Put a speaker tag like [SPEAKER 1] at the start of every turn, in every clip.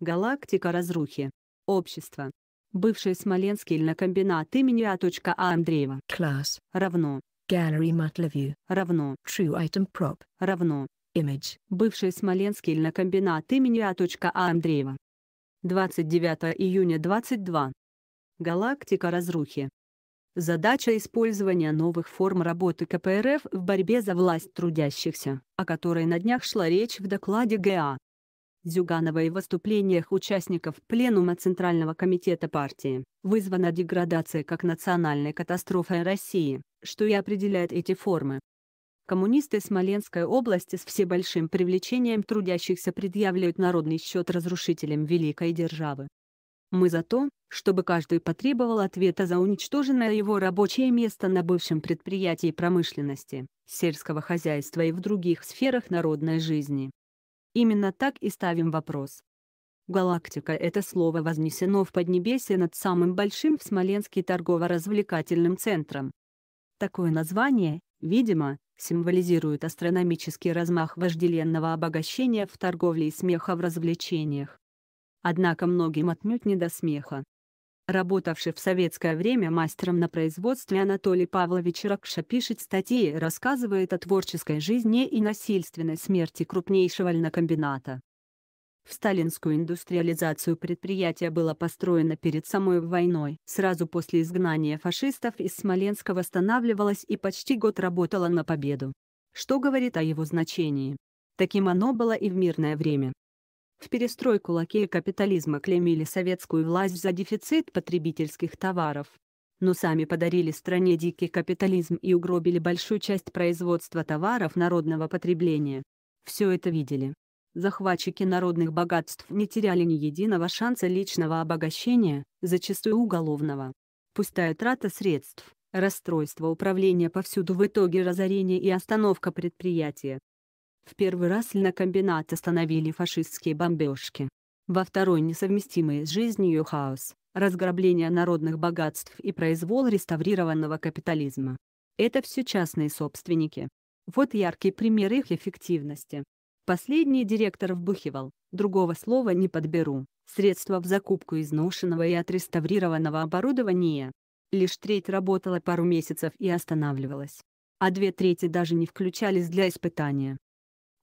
[SPEAKER 1] Галактика разрухи. Общество. Бывший Смоленский льнокомбинат имени А. Андреева. Класс. Равно. Gallery Matleview. Равно. True item prop. Равно. Image. Бывший Смоленский льнокомбинат имени А. Андреева. 29 июня 22. Галактика разрухи. Задача использования новых форм работы КПРФ в борьбе за власть трудящихся, о которой на днях шла речь в докладе ГА. Зюганова и выступлениях участников Пленума Центрального комитета партии, вызвана деградация как национальной катастрофой России, что и определяет эти формы. Коммунисты Смоленской области с всебольшим привлечением трудящихся предъявляют народный счет разрушителям великой державы. Мы за то, чтобы каждый потребовал ответа за уничтоженное его рабочее место на бывшем предприятии промышленности, сельского хозяйства и в других сферах народной жизни. Именно так и ставим вопрос. Галактика – это слово вознесено в Поднебесье над самым большим в Смоленске торгово-развлекательным центром. Такое название, видимо, символизирует астрономический размах вожделенного обогащения в торговле и смеха в развлечениях. Однако многим отнюдь не до смеха работавший в советское время мастером на производстве Анатолий Павлович Ракша пишет статьи и рассказывает о творческой жизни и насильственной смерти крупнейшего льнокомбината. В сталинскую индустриализацию предприятие было построено перед самой войной. Сразу после изгнания фашистов из Смоленска восстанавливалось и почти год работало на победу. Что говорит о его значении? Таким оно было и в мирное время. В перестройку лакеи капитализма клеймили советскую власть за дефицит потребительских товаров. Но сами подарили стране дикий капитализм и угробили большую часть производства товаров народного потребления. Все это видели. Захватчики народных богатств не теряли ни единого шанса личного обогащения, зачастую уголовного. Пустая трата средств, расстройство управления повсюду в итоге разорение и остановка предприятия, в первый раз льнокомбинат остановили фашистские бомбежки. Во второй несовместимые с жизнью хаос, разграбление народных богатств и произвол реставрированного капитализма. Это все частные собственники. Вот яркий пример их эффективности. Последний директор вбухивал, другого слова не подберу, средства в закупку изношенного и отреставрированного оборудования. Лишь треть работала пару месяцев и останавливалась. А две трети даже не включались для испытания.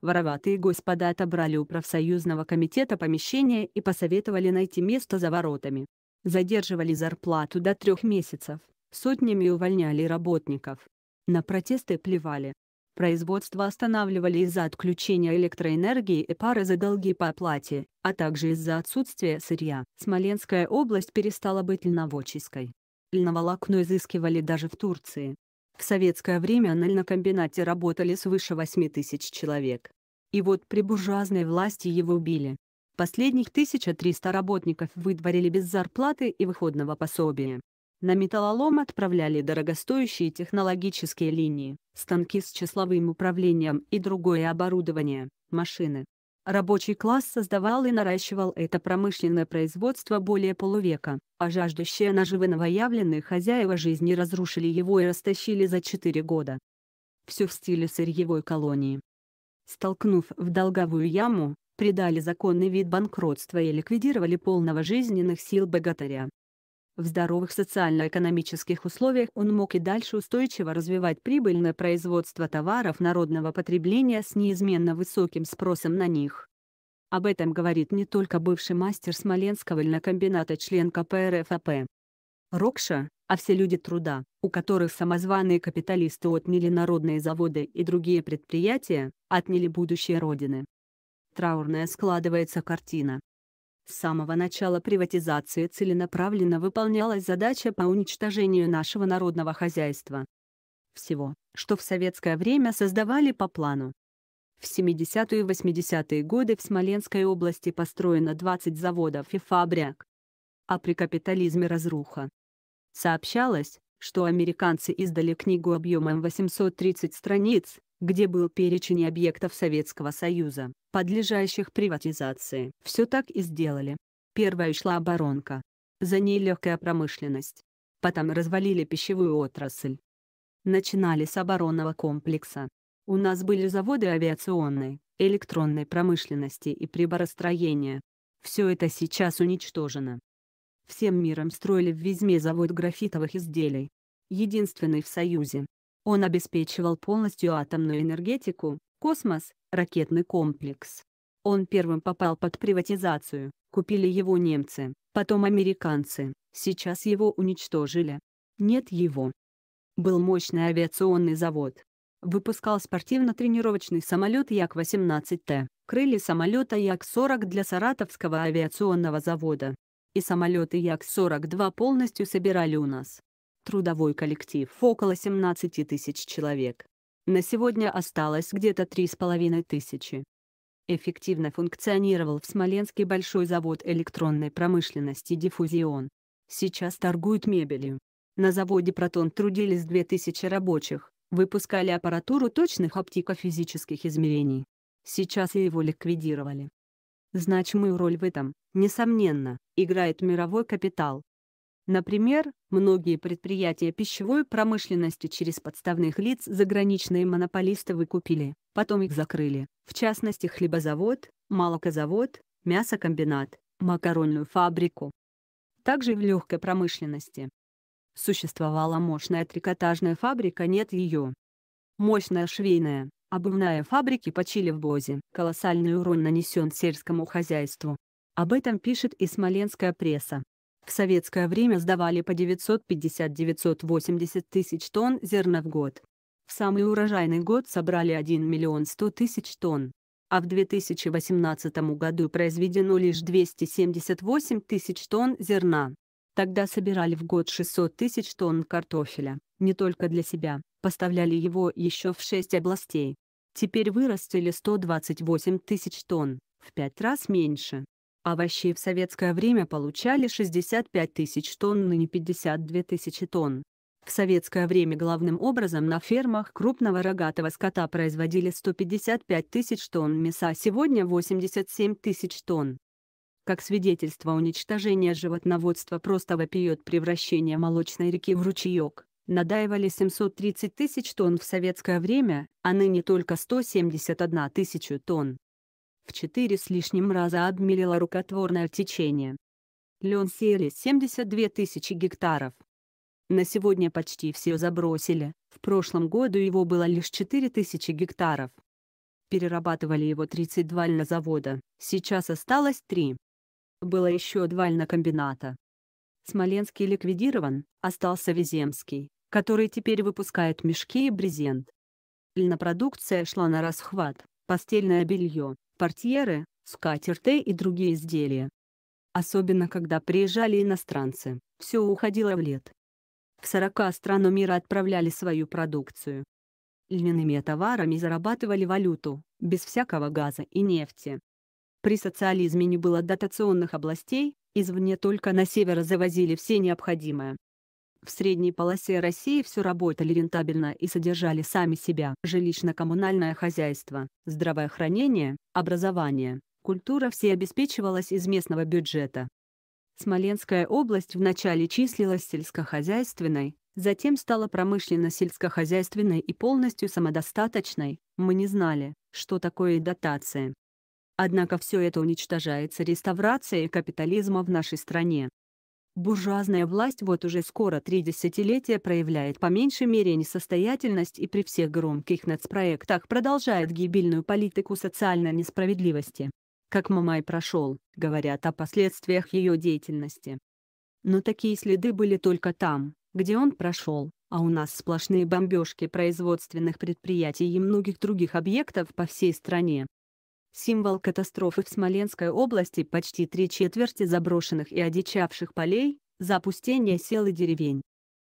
[SPEAKER 1] Вороватые господа отобрали у профсоюзного комитета помещение и посоветовали найти место за воротами. Задерживали зарплату до трех месяцев, сотнями увольняли работников. На протесты плевали. Производство останавливали из-за отключения электроэнергии и пары за долги по оплате, а также из-за отсутствия сырья. Смоленская область перестала быть льноводческой. Льноволокно изыскивали даже в Турции. В советское время на льнокомбинате работали свыше 8 тысяч человек. И вот при буржуазной власти его убили. Последних 1300 работников выдворили без зарплаты и выходного пособия. На металлолом отправляли дорогостоящие технологические линии, станки с числовым управлением и другое оборудование, машины. Рабочий класс создавал и наращивал это промышленное производство более полувека, а жаждущие наживы новоявленные хозяева жизни разрушили его и растащили за четыре года. Все в стиле сырьевой колонии столкнув в долговую яму, придали законный вид банкротства и ликвидировали полного жизненных сил богатыря. В здоровых социально-экономических условиях он мог и дальше устойчиво развивать прибыльное производство товаров народного потребления с неизменно высоким спросом на них. Об этом говорит не только бывший мастер Смоленского льнокомбината член КПРФАП, Рокша, а все люди труда, у которых самозваные капиталисты отняли народные заводы и другие предприятия, отняли будущее Родины. Траурная складывается картина. С самого начала приватизации целенаправленно выполнялась задача по уничтожению нашего народного хозяйства. Всего, что в советское время создавали по плану. В 70-е и 80-е годы в Смоленской области построено 20 заводов и фабрик. А при капитализме разруха, Сообщалось, что американцы издали книгу объемом 830 страниц, где был перечень объектов Советского Союза, подлежащих приватизации. Все так и сделали. Первая шла оборонка. За ней легкая промышленность. Потом развалили пищевую отрасль. Начинали с оборонного комплекса. У нас были заводы авиационной, электронной промышленности и приборостроения. Все это сейчас уничтожено всем миром строили в Вязьме завод графитовых изделий. Единственный в Союзе. Он обеспечивал полностью атомную энергетику, космос, ракетный комплекс. Он первым попал под приватизацию, купили его немцы, потом американцы, сейчас его уничтожили. Нет его. Был мощный авиационный завод. Выпускал спортивно-тренировочный самолет Як-18Т, крылья самолета Як-40 для Саратовского авиационного завода и самолеты Як-42 полностью собирали у нас. Трудовой коллектив около 17 тысяч человек. На сегодня осталось где-то 3,5 тысячи. Эффективно функционировал в Смоленске большой завод электронной промышленности «Диффузион». Сейчас торгуют мебелью. На заводе «Протон» трудились 2000 рабочих, выпускали аппаратуру точных оптико-физических измерений. Сейчас его ликвидировали. Значимую роль в этом, несомненно, играет мировой капитал. Например, многие предприятия пищевой промышленности через подставных лиц заграничные монополисты выкупили, потом их закрыли, в частности хлебозавод, молокозавод, мясокомбинат, макаронную фабрику. Также в легкой промышленности. Существовала мощная трикотажная фабрика, нет ее. Мощная швейная, Обувная фабрики почили в Бозе. Колоссальный урон нанесен сельскому хозяйству. Об этом пишет и смоленская пресса. В советское время сдавали по 950-980 тысяч тонн зерна в год. В самый урожайный год собрали 1 миллион 100 тысяч тонн. А в 2018 году произведено лишь 278 тысяч тонн зерна. Тогда собирали в год 600 тысяч тонн картофеля, не только для себя, поставляли его еще в шесть областей. Теперь вырастили 128 тысяч тонн, в пять раз меньше. Овощи в советское время получали 65 тысяч тонн, ныне 52 тысячи тонн. В советское время главным образом на фермах крупного рогатого скота производили 155 тысяч тонн мяса, сегодня 87 тысяч тонн. Как свидетельство уничтожения животноводства просто вопиет превращение молочной реки в ручеек надаивали 730 тысяч тонн в советское время, а ныне только 171 тысячу тонн. В четыре с лишним раза обмелило рукотворное течение. Лен сели 72 тысячи гектаров. На сегодня почти все забросили, в прошлом году его было лишь 4 тысячи гектаров. Перерабатывали его 32 льнозавода, сейчас осталось 3. Было еще два льнокомбината. Смоленский ликвидирован, остался Веземский которые теперь выпускают мешки и брезент. Льнопродукция шла на расхват, постельное белье, портьеры, скатерты и другие изделия. Особенно когда приезжали иностранцы, все уходило в лет. В 40 страну мира отправляли свою продукцию. Льняными товарами зарабатывали валюту, без всякого газа и нефти. При социализме не было дотационных областей, извне только на север завозили все необходимое. В средней полосе России все работали рентабельно и содержали сами себя. Жилищно-коммунальное хозяйство, здравоохранение, образование, культура все обеспечивалось из местного бюджета. Смоленская область вначале числилась сельскохозяйственной, затем стала промышленно-сельскохозяйственной и полностью самодостаточной, мы не знали, что такое дотация. Однако все это уничтожается реставрацией капитализма в нашей стране. Буржуазная власть вот уже скоро три десятилетия проявляет по меньшей мере несостоятельность и при всех громких нацпроектах продолжает гибельную политику социальной несправедливости. Как Мамай прошел, говорят о последствиях ее деятельности. Но такие следы были только там, где он прошел, а у нас сплошные бомбежки производственных предприятий и многих других объектов по всей стране символ катастрофы в Смоленской области почти три четверти заброшенных и одичавших полей, запустение сел и деревень.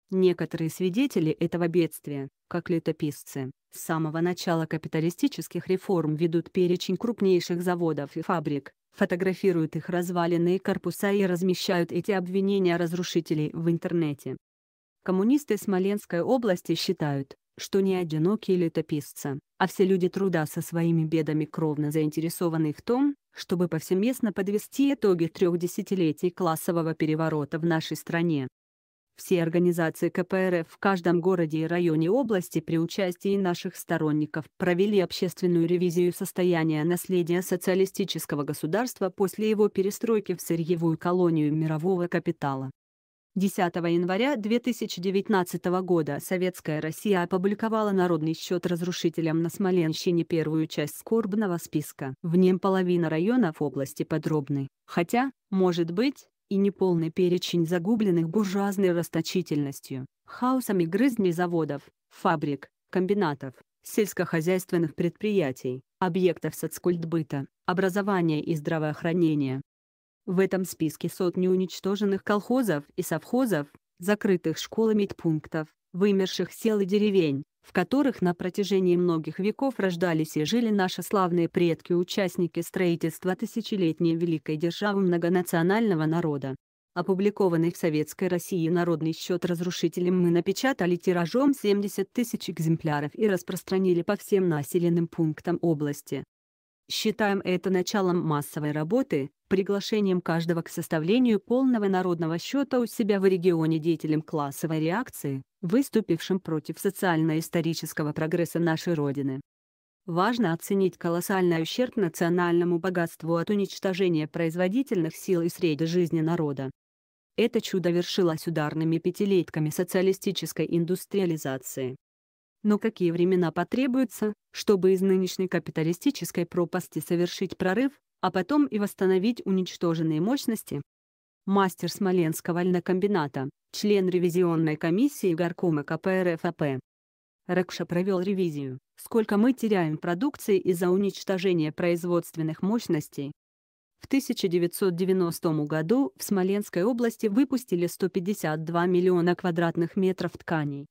[SPEAKER 1] Некоторые свидетели этого бедствия, как летописцы, с самого начала капиталистических реформ ведут перечень крупнейших заводов и фабрик, фотографируют их разваленные корпуса и размещают эти обвинения разрушителей в интернете. Коммунисты Смоленской области считают, что не одинокие летописцы, а все люди труда со своими бедами кровно заинтересованы в том, чтобы повсеместно подвести итоги трех десятилетий классового переворота в нашей стране. Все организации КПРФ в каждом городе и районе области при участии наших сторонников провели общественную ревизию состояния наследия социалистического государства после его перестройки в сырьевую колонию мирового капитала. 10 января 2019 года Советская Россия опубликовала народный счет разрушителям на Смоленщине первую часть скорбного списка. В нем половина районов области подробный, хотя, может быть, и неполный перечень загубленных буржуазной расточительностью, хаосом и грызней заводов, фабрик, комбинатов, сельскохозяйственных предприятий, объектов соцкультбыта, образования и здравоохранения, в этом списке сотни уничтоженных колхозов и совхозов, закрытых школами-пунктов, вымерших сел и деревень, в которых на протяжении многих веков рождались и жили наши славные предки-участники строительства тысячелетней великой державы многонационального народа. Опубликованный в Советской России народный счет разрушителям мы напечатали тиражом 70 тысяч экземпляров и распространили по всем населенным пунктам области. Считаем это началом массовой работы, приглашением каждого к составлению полного народного счета у себя в регионе деятелем классовой реакции, выступившим против социально-исторического прогресса нашей Родины. Важно оценить колоссальный ущерб национальному богатству от уничтожения производительных сил и среды жизни народа. Это чудо вершилось ударными пятилетками социалистической индустриализации. Но какие времена потребуются, чтобы из нынешней капиталистической пропасти совершить прорыв, а потом и восстановить уничтоженные мощности? Мастер Смоленского льнокомбината, член ревизионной комиссии горкома КПРФАП. Ракша провел ревизию. Сколько мы теряем продукции из-за уничтожения производственных мощностей? В 1990 году в Смоленской области выпустили 152 миллиона квадратных метров тканей,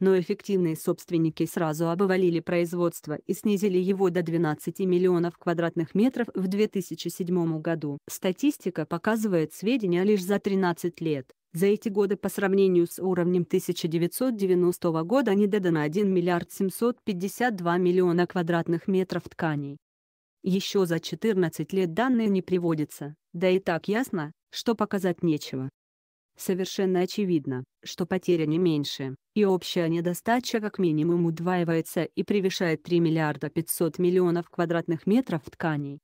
[SPEAKER 1] но эффективные собственники сразу обвалили производство и снизили его до 12 миллионов квадратных метров в 2007 году. Статистика показывает сведения лишь за 13 лет. За эти годы по сравнению с уровнем 1990 года не додано 1 миллиард 752 миллиона квадратных метров тканей. Еще за 14 лет данные не приводятся, да и так ясно, что показать нечего. Совершенно очевидно, что потеря не меньше, и общая недостача как минимум удваивается и превышает 3 миллиарда 500 миллионов квадратных метров тканей.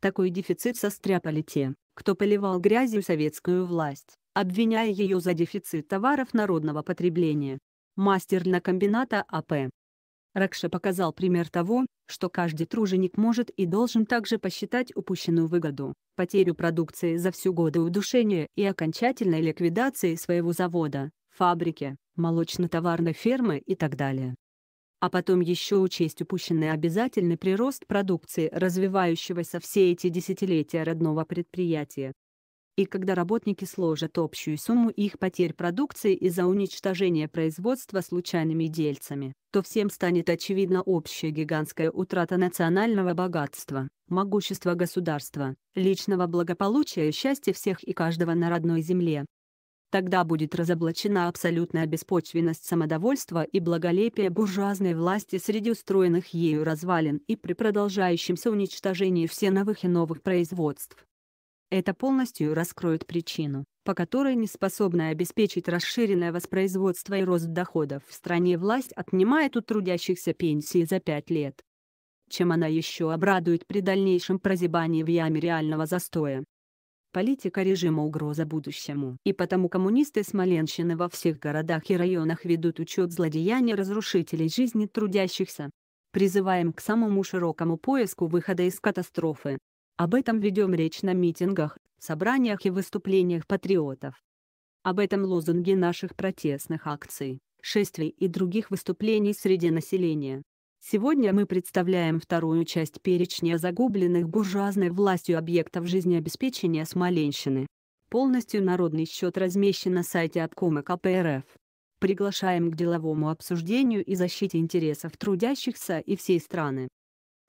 [SPEAKER 1] Такой дефицит состряпали те, кто поливал грязью советскую власть, обвиняя ее за дефицит товаров народного потребления. Мастер на комбината АП, Ракша показал пример того, что каждый труженик может и должен также посчитать упущенную выгоду, потерю продукции за всю годы удушения и окончательной ликвидации своего завода, фабрики, молочно-товарной фермы и так далее. А потом еще учесть упущенный обязательный прирост продукции развивающегося все эти десятилетия родного предприятия, и когда работники сложат общую сумму их потерь продукции из-за уничтожения производства случайными дельцами, то всем станет очевидна общая гигантская утрата национального богатства, могущества государства, личного благополучия и счастья всех и каждого на родной земле. Тогда будет разоблачена абсолютная беспочвенность самодовольства и благолепие буржуазной власти среди устроенных ею развалин и при продолжающемся уничтожении все новых и новых производств. Это полностью раскроет причину, по которой неспособная обеспечить расширенное воспроизводство и рост доходов в стране власть отнимает у трудящихся пенсии за пять лет. Чем она еще обрадует при дальнейшем прозябании в яме реального застоя? Политика режима угроза будущему. И потому коммунисты Смоленщины во всех городах и районах ведут учет злодеяний разрушителей жизни трудящихся. Призываем к самому широкому поиску выхода из катастрофы. Об этом ведем речь на митингах, собраниях и выступлениях патриотов. Об этом лозунги наших протестных акций, шествий и других выступлений среди населения. Сегодня мы представляем вторую часть перечня загубленных буржуазной властью объектов жизнеобеспечения Смоленщины. Полностью народный счет размещен на сайте обкома КПРФ. Приглашаем к деловому обсуждению и защите интересов трудящихся и всей страны.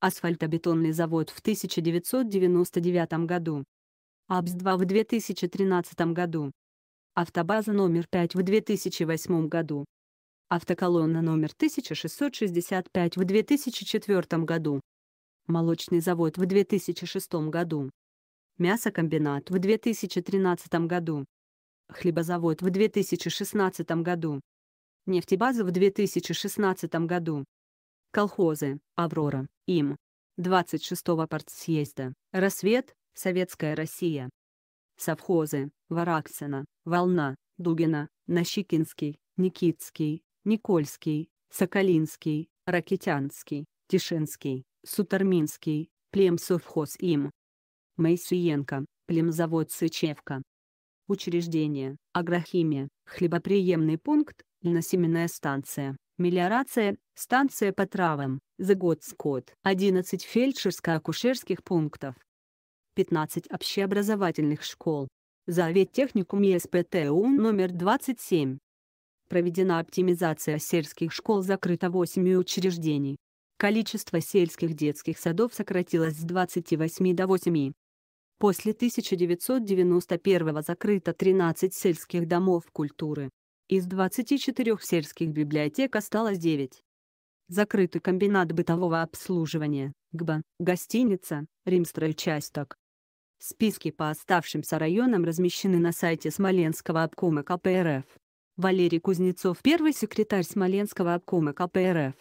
[SPEAKER 1] асфальтобетонный завод в 1999 году, АБС-2 в 2013 году, автобаза номер 5 в 2008 году, автоколонна номер 1665 в 2004 году, молочный завод в 2006 году, мясокомбинат в 2013 году, хлебозавод в 2016 году, нефтебаза в 2016 году. Колхозы. Аврора. Им. 26-го партсъезда. Рассвет. Советская Россия. Совхозы. Вараксина. Волна. Дугина. Нащикинский. Никитский. Никольский. Соколинский. Ракетянский. Тишинский. Сутерминский. Племсовхоз им. Моисеенко. Племзавод Сычевка. Учреждение. Агрохимия. Хлебоприемный пункт. Насеменная станция мелиорация, станция по травам, за год скот, 11 фельдшерско-акушерских пунктов, 15 общеобразовательных школ, завет техникум ЕСПТУ номер 27. Проведена оптимизация сельских школ закрыто 8 учреждений. Количество сельских детских садов сократилось с 28 до 8. После 1991 закрыто 13 сельских домов культуры. Из 24 сельских библиотек осталось 9. Закрытый комбинат бытового обслуживания, ГБА, гостиница, Римстрой участок. Списки по оставшимся районам размещены на сайте Смоленского обкома КПРФ. Валерий Кузнецов, первый секретарь Смоленского обкома КПРФ,